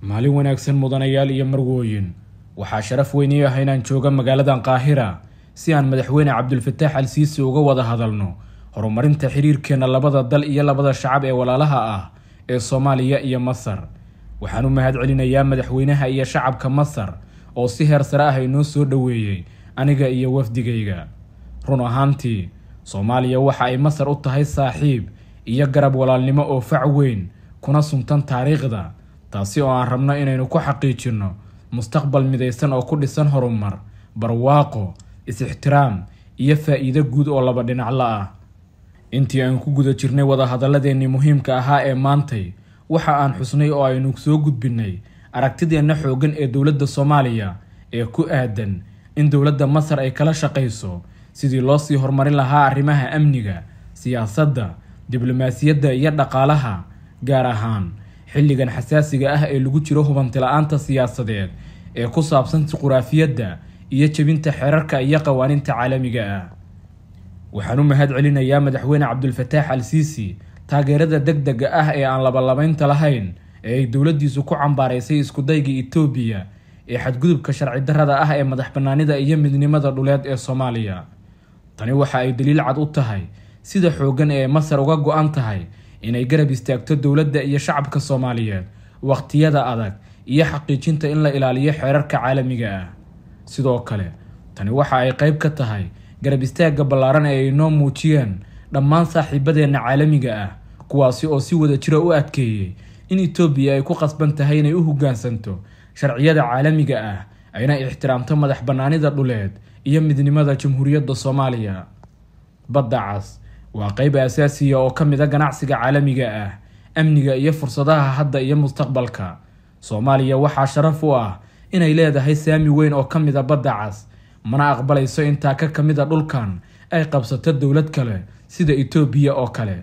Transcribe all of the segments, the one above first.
maalin wanaagsan mudanayaal iyo marwooyin waxaa sharaf weyn ii ah inaan jooga magaalada qaahira si aan madaxweyne cabdulfatax al siisi uga wada hadalno horumarinta xiriirkeenna labada dal iyo labada shacab ee walaalaha ah ee soomaaliya iyo masar waxaan u mahad celinayaa madaxweynaha iyo shacabka masar oo si heersare ah inoo soo dhoweeyey aniga iyo wafdigayga run ahaantii soomaaliya waxa ay masar u tahay saaxiib iyo garab walaalnimo oo fac weyn kuna suntan taariikhda taasi oo aan rabno inaynu ku xaqiijinno mustaqbal midaysan oo ku dhisan horumar barwaaqo is-ixtiraam iyo faa'iido guud oo laba dhinacla ah intii aan ku guda jirnay wadahadalladeennii muhiimka ahaa ee maantay waxa aan xusnay oo aynu soo gudbinnay aragtideenna xooggan ee dowladda soomaaliya ee ku aadan in dowladda masar ay kala shaqayso sidii loo sii horumarin lahaa arrimaha amniga siyaasadda diblomaasiyadda iyo dhaqaalaha gaar ahaan xilligan xasaasiga ah ee lagu jiro hubanti aanta siyaasadeed ee ku saabsan juquraafiyadda iyo jebinta xeerarka iyo qawaaniinta caalamiga ah waxaan u mahad celinayaa madaxweyne cabdulfataax al siisi taageerada deg dega ah ee aan labalabaynta lahayn ee ay dowladdiisu ku cambaaraysay iskudaygii itoobiya ee xadgudubka sharci darada ah ee madax bannaanida iyo midnimada dhuleed ee soomaaliya tani waxa ay daliil cad u tahay sida xooggan ee masar uga go-an tahay inay garab istaagto dowladda iyo shacabka soomaaliyeed wakhtiyada adag iyo xaqiijinta in la ilaaliyo xeerarka caalamiga ah sidoo kale tani waxa ay qayb ka tahay garab istaagga ballaaran ee ay noo muujiyeen dhammaan saaxiibadeenna caalamiga ah kuwaasi oo si wada jira u adkeeyey in etoobiya ay ku qasban tahay inay u hoggaansanto sharciyada caalamiga ah ayna ixtiraamto madax bannaanida dhuleed iyo midnimada jamhuuriyadda soomaaliya badda cas waa qeyb asaasiya oo ka mid ah ganacsiga caalamiga ah amniga iyo fursadaha hadda iyo mustaqbalka soomaaliya waxaa sharaf u ah inay leedahay saami weyn oo ka mida a ah badda cas mana aqbalayso intaa ka ka mid a dhulkan ay qabsato dowlad kale sida itoobiya oo kale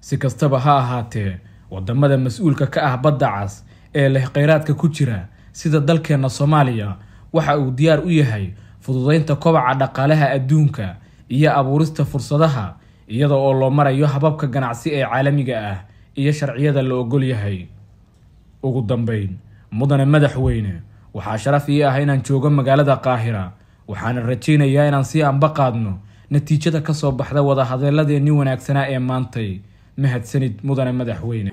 si kastaba ha ahaatee waddamada mas-uulka ka ah badda cas ee leh kheyraadka ku jira sida dalkeenna soomaaliya waxa uu diyaar u yahay fududaynta kobaca dhaqaalaha adduunka iyo abuurista fursadaha iyada oo loo marayo hababka ganacsi ee caalamiga ah iyo sharciyada la ogol yahay ugu dambayn mudane madaxweyne waxaa sharaf ii ah inaan joogo magaalada qaahira waxaana rajaynayaa inaan sii anba qaadno natiijada ka soo baxda wadahadeelladeennii wanaagsanaa ee maantay mahadsanid mudane madaxweyne